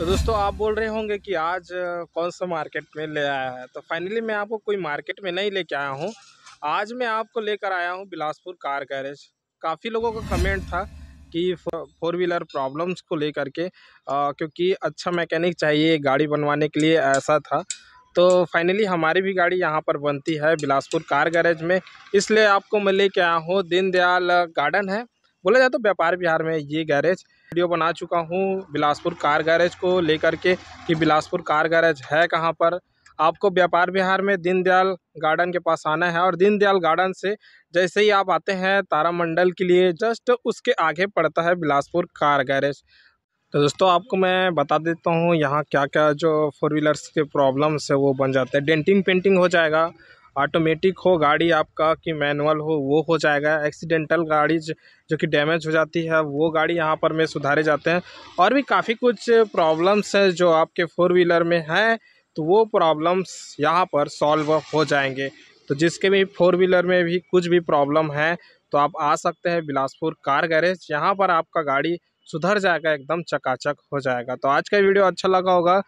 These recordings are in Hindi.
तो दोस्तों आप बोल रहे होंगे कि आज कौन सा मार्केट में ले आया है तो फाइनली मैं आपको कोई मार्केट में नहीं लेके आया हूँ आज मैं आपको लेकर आया हूँ बिलासपुर कार गैरेज काफ़ी लोगों का कमेंट था कि फोर व्हीलर प्रॉब्लम्स को लेकर के आ, क्योंकि अच्छा मैकेनिक चाहिए गाड़ी बनवाने के लिए ऐसा था तो फाइनली हमारी भी गाड़ी यहाँ पर बनती है बिलासपुर कार गैरेज में इसलिए आपको मैं लेके आया हूँ दीनदयाल गार्डन है बोला जाए तो व्यापार बिहार में ये गैरेज वीडियो बना चुका हूँ बिलासपुर कार गैरेज को लेकर के कि बिलासपुर कार गैरेज है कहाँ पर आपको व्यापार बिहार में दीनदयाल गार्डन के पास आना है और दीनदयाल गार्डन से जैसे ही आप आते हैं तारामंडल के लिए जस्ट उसके आगे पड़ता है बिलासपुर कार गैरेज तो दोस्तों आपको मैं बता देता हूँ यहाँ क्या क्या जो फोर व्हीलर्स के प्रॉब्लम्स है वो बन जाते हैं डेंटिंग पेंटिंग हो जाएगा ऑटोमेटिक हो गाड़ी आपका कि मैनुअल हो वो हो जाएगा एक्सीडेंटल गाड़ी जो कि डैमेज हो जाती है वो गाड़ी यहाँ पर में सुधारे जाते हैं और भी काफ़ी कुछ प्रॉब्लम्स हैं जो आपके फोर व्हीलर में हैं तो वो प्रॉब्लम्स यहाँ पर सॉल्व हो जाएंगे तो जिसके भी फोर व्हीलर में भी कुछ भी प्रॉब्लम है तो आप आ सकते हैं बिलासपुर कार गैरेज यहाँ पर आपका गाड़ी सुधर जाएगा एकदम चकाचक हो जाएगा तो आज का वीडियो अच्छा लगा होगा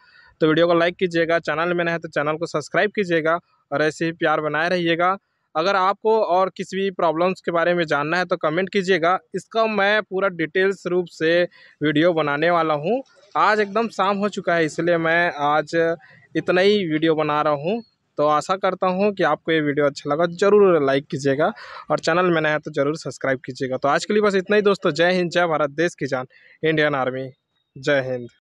तो वीडियो को लाइक कीजिएगा चैनल में है तो चैनल को सब्सक्राइब कीजिएगा और ऐसे ही प्यार बनाए रहिएगा अगर आपको और किसी भी प्रॉब्लम्स के बारे में जानना है तो कमेंट कीजिएगा इसका मैं पूरा डिटेल्स रूप से वीडियो बनाने वाला हूँ आज एकदम शाम हो चुका है इसलिए मैं आज इतना ही वीडियो बना रहा हूँ तो आशा करता हूँ कि आपको ये वीडियो अच्छा लगा जरूर लाइक कीजिएगा और चैनल में नया तो ज़रूर सब्सक्राइब कीजिएगा तो आज के लिए बस इतना ही दोस्तों जय हिंद जय भारत देश की जान इंडियन आर्मी जय हिंद